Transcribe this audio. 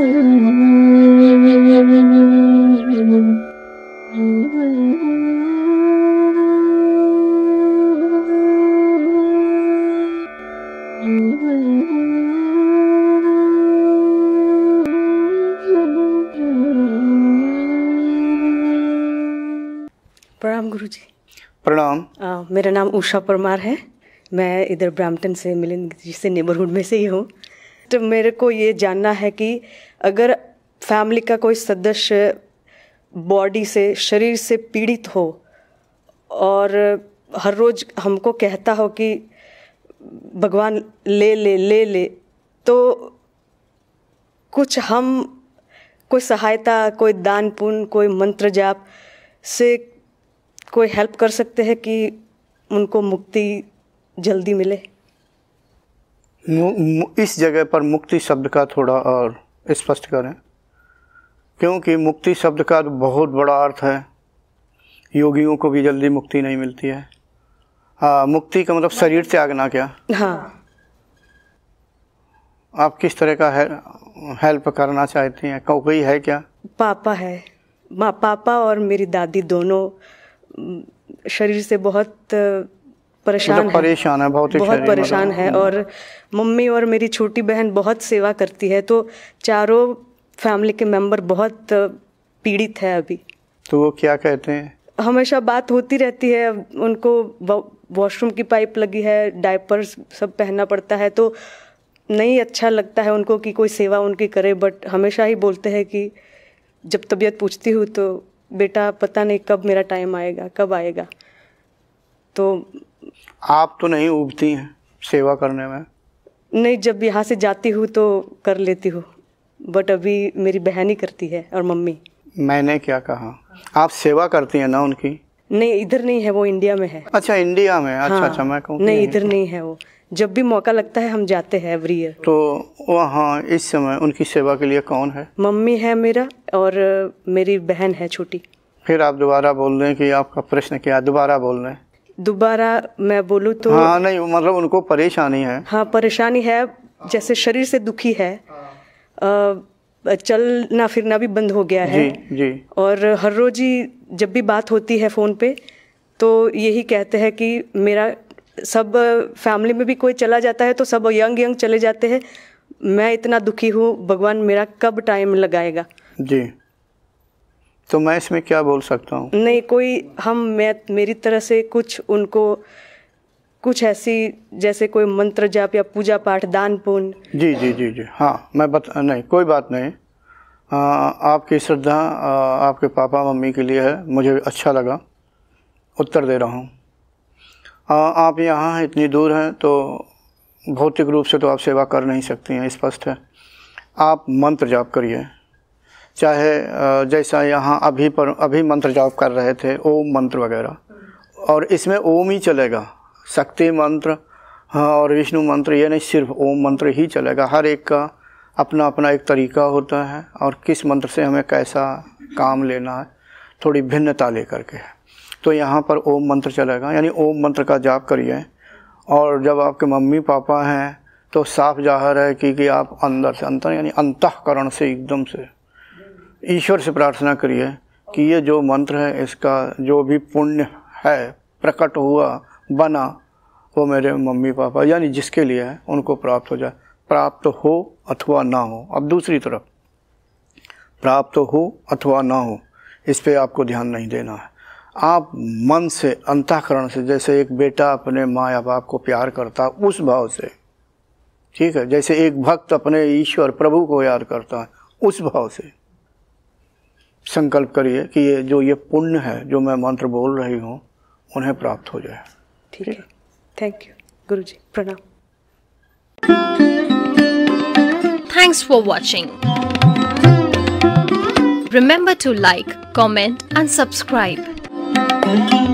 प्रणाम गुरु जी प्रणाम मेरा नाम उषा परमार है मैं इधर ब्रैम्पटन से मिलिंद जी से नेबरहुड में से ही हूँ नेक्स्ट मेरे को ये जानना है कि अगर फैमिली का कोई सदस्य बॉडी से शरीर से पीड़ित हो और हर रोज हमको कहता हो कि भगवान ले ले ले ले तो कुछ हम कोई सहायता कोई दान पुण्य कोई मंत्र जाप से कोई हेल्प कर सकते हैं कि उनको मुक्ति जल्दी मिले इस जगह पर मुक्ति शब्द का थोड़ा और स्पष्ट करें क्योंकि मुक्ति शब्द का तो बहुत बड़ा अर्थ है योगियों को भी जल्दी मुक्ति नहीं मिलती है आ, हाँ, मुक्ति का मतलब शरीर से आगना क्या हाँ आप किस तरह का है, हेल्प करना चाहती हैं कोई है क्या पापा है पापा और मेरी दादी दोनों शरीर से बहुत परेशान मतलब है परेशान है बहुत बहुत परेशान मतलब है हम्म। और मम्मी और मेरी छोटी बहन बहुत सेवा करती है तो चारों फैमिली के मेंबर बहुत पीड़ित है अभी तो वो क्या कहते हैं हमेशा बात होती रहती है उनको वॉशरूम की पाइप लगी है डायपर्स सब पहनना पड़ता है तो नहीं अच्छा लगता है उनको कि कोई सेवा उनकी करे बट हमेशा ही बोलते हैं कि जब तबीयत पूछती हूँ तो बेटा पता नहीं कब मेरा टाइम आएगा कब आएगा तो आप तो नहीं उबती हैं सेवा करने में नहीं जब यहाँ से जाती हूँ तो कर लेती हूँ बट अभी मेरी बहन ही करती है और मम्मी मैंने क्या कहा आप सेवा करती हैं ना उनकी नहीं इधर नहीं है वो इंडिया में है अच्छा इंडिया में अच्छा हाँ, अच्छा मैं कहूँ नहीं इधर नहीं है वो जब भी मौका लगता है हम जाते हैं एवरी ईयर तो वहाँ इस समय उनकी सेवा के लिए कौन है मम्मी है मेरा और मेरी बहन है छोटी फिर आप दोबारा बोल रहे हैं कि आपका प्रश्न क्या दोबारा बोल रहे हैं दोबारा मैं बोलूँ तो हाँ नहीं मतलब उनको परेशानी है हाँ परेशानी है जैसे शरीर से दुखी है आ, चलना फिरना भी बंद हो गया है जी, जी। और हर रोज ही जब भी बात होती है फ़ोन पे तो यही कहते हैं कि मेरा सब फैमिली में भी कोई चला जाता है तो सब यंग यंग चले जाते हैं मैं इतना दुखी हूँ भगवान मेरा कब टाइम लगाएगा जी तो मैं इसमें क्या बोल सकता हूँ नहीं कोई हम मैं मेरी तरह से कुछ उनको कुछ ऐसी जैसे कोई मंत्र जाप या पूजा पाठ दान पुण्य जी जी जी जी हाँ मैं बता नहीं कोई बात नहीं आ, आपकी श्रद्धा आपके पापा मम्मी के लिए है मुझे अच्छा लगा उत्तर दे रहा हूँ आप यहाँ हैं इतनी दूर हैं तो भौतिक रूप से तो आप सेवा कर नहीं सकती हैं स्पष्ट है आप मंत्र जाप करिए चाहे जैसा यहाँ अभी पर अभी मंत्र जाप कर रहे थे ओम मंत्र वगैरह और इसमें ओम ही चलेगा शक्ति मंत्र हाँ, और विष्णु मंत्र ये नहीं सिर्फ ओम मंत्र ही चलेगा हर एक का अपना अपना एक तरीका होता है और किस मंत्र से हमें कैसा काम लेना है थोड़ी भिन्नता लेकर के तो यहाँ पर ओम मंत्र चलेगा यानी ओम मंत्र का जाप करिए और जब आपके मम्मी पापा हैं तो साफ जाहिर है कि, कि आप अंदर से अंतर यानी अंतकरण से एकदम से ईश्वर से प्रार्थना करिए कि ये जो मंत्र है इसका जो भी पुण्य है प्रकट हुआ बना वो मेरे मम्मी पापा यानी जिसके लिए है उनको प्राप्त हो जाए प्राप्त हो अथवा ना हो अब दूसरी तरफ प्राप्त हो अथवा ना हो इस पर आपको ध्यान नहीं देना है आप मन से अंतःकरण से जैसे एक बेटा अपने माँ या बाप को प्यार करता उस भाव से ठीक है जैसे एक भक्त अपने ईश्वर प्रभु को याद करता है उस भाव से संकल्प करिए कि ये जो ये पुण्य है जो मैं मंत्र बोल रही हूँ उन्हें प्राप्त हो जाए ठीक है थैंक यू गुरु जी प्रणाम thanks for watching remember to like comment and subscribe